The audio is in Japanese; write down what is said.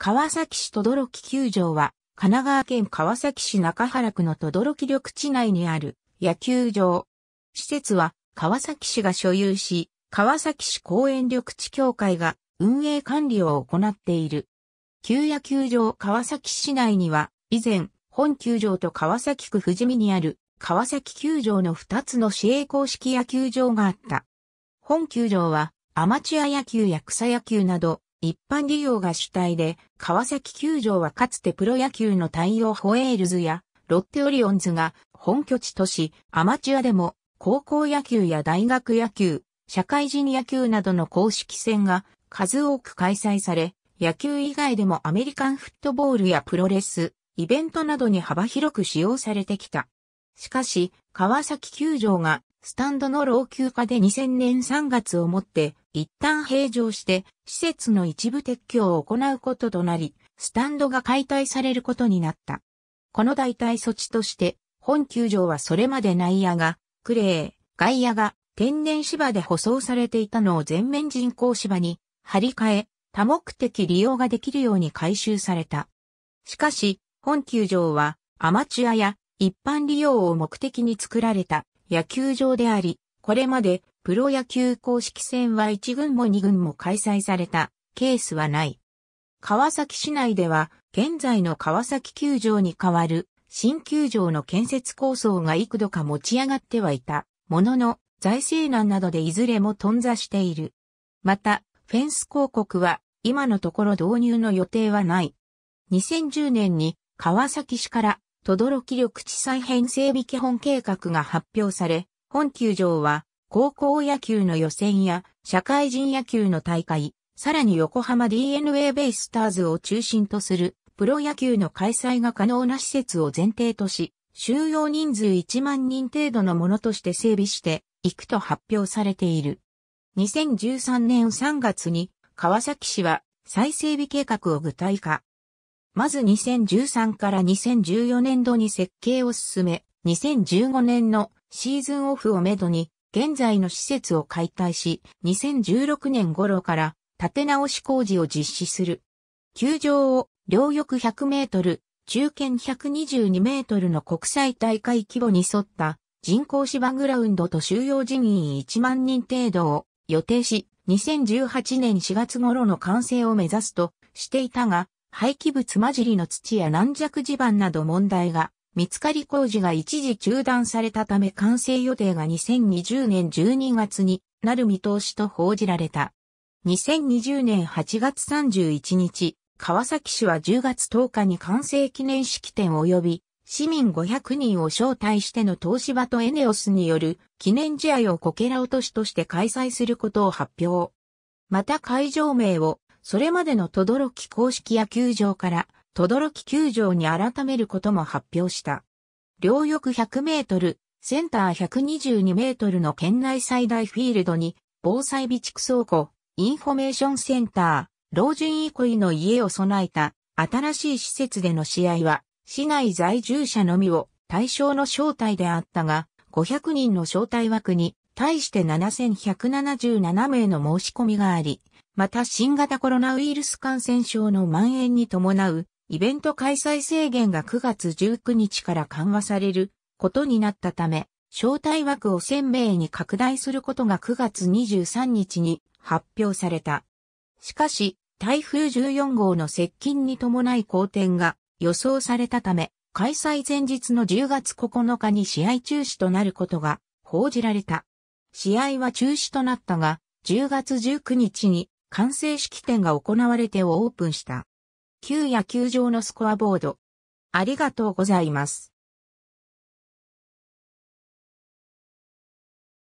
川崎市どろき球場は、神奈川県川崎市中原区のどろき緑地内にある野球場。施設は川崎市が所有し、川崎市公園緑地協会が運営管理を行っている。旧野球場川崎市内には、以前、本球場と川崎区富士見にある川崎球場の2つの市営公式野球場があった。本球場はアマチュア野球や草野球など一般利用が主体で、川崎球場はかつてプロ野球の太陽ホエールズやロッテオリオンズが本拠地とし、アマチュアでも高校野球や大学野球、社会人野球などの公式戦が数多く開催され、野球以外でもアメリカンフットボールやプロレス、イベントなどに幅広く使用されてきた。しかし、川崎球場がスタンドの老朽化で2000年3月をもって一旦閉場して施設の一部撤去を行うこととなり、スタンドが解体されることになった。この代替措置として本球場はそれまで内野がクレー、外野が天然芝で舗装されていたのを全面人工芝に張り替え、多目的利用ができるように改修された。しかし、本球場はアマチュアや一般利用を目的に作られた野球場であり、これまでプロ野球公式戦は1軍も2軍も開催されたケースはない。川崎市内では現在の川崎球場に代わる新球場の建設構想が幾度か持ち上がってはいたものの財政難などでいずれも頓挫している。また、フェンス広告は今のところ導入の予定はない。2010年に川崎市から轟緑地再編整備基本計画が発表され、本球場は高校野球の予選や社会人野球の大会、さらに横浜 DNA ベイスターズを中心とするプロ野球の開催が可能な施設を前提とし、収容人数1万人程度のものとして整備していくと発表されている。2013年3月に川崎市は再整備計画を具体化。まず2013から2014年度に設計を進め、2015年のシーズンオフをめどに、現在の施設を解体し、2016年頃から建て直し工事を実施する。球場を両翼100メートル、中堅122メートルの国際大会規模に沿った人工芝グラウンドと収容人員1万人程度を予定し、2018年4月頃の完成を目指すとしていたが、廃棄物混じりの土や軟弱地盤など問題が見つかり工事が一時中断されたため完成予定が2020年12月になる見通しと報じられた。2020年8月31日、川崎市は10月10日に完成記念式典及び市民500人を招待しての東芝とエネオスによる記念試合をこけら落としとして開催することを発表。また会場名をそれまでの轟公式野球場から轟球場に改めることも発表した。両翼100メートル、センター122メートルの県内最大フィールドに、防災備蓄倉庫、インフォメーションセンター、老人憩いの家を備えた新しい施設での試合は、市内在住者のみを対象の招待であったが、500人の招待枠に対して7177名の申し込みがあり、また新型コロナウイルス感染症の蔓延に伴うイベント開催制限が9月19日から緩和されることになったため、招待枠を1000名に拡大することが9月23日に発表された。しかし、台風14号の接近に伴い好転が予想されたため、開催前日の10月9日に試合中止となることが報じられた。試合は中止となったが、10月19日に完成式典が行われてをオープンした。旧野球場のスコアボード。ありがとうございます。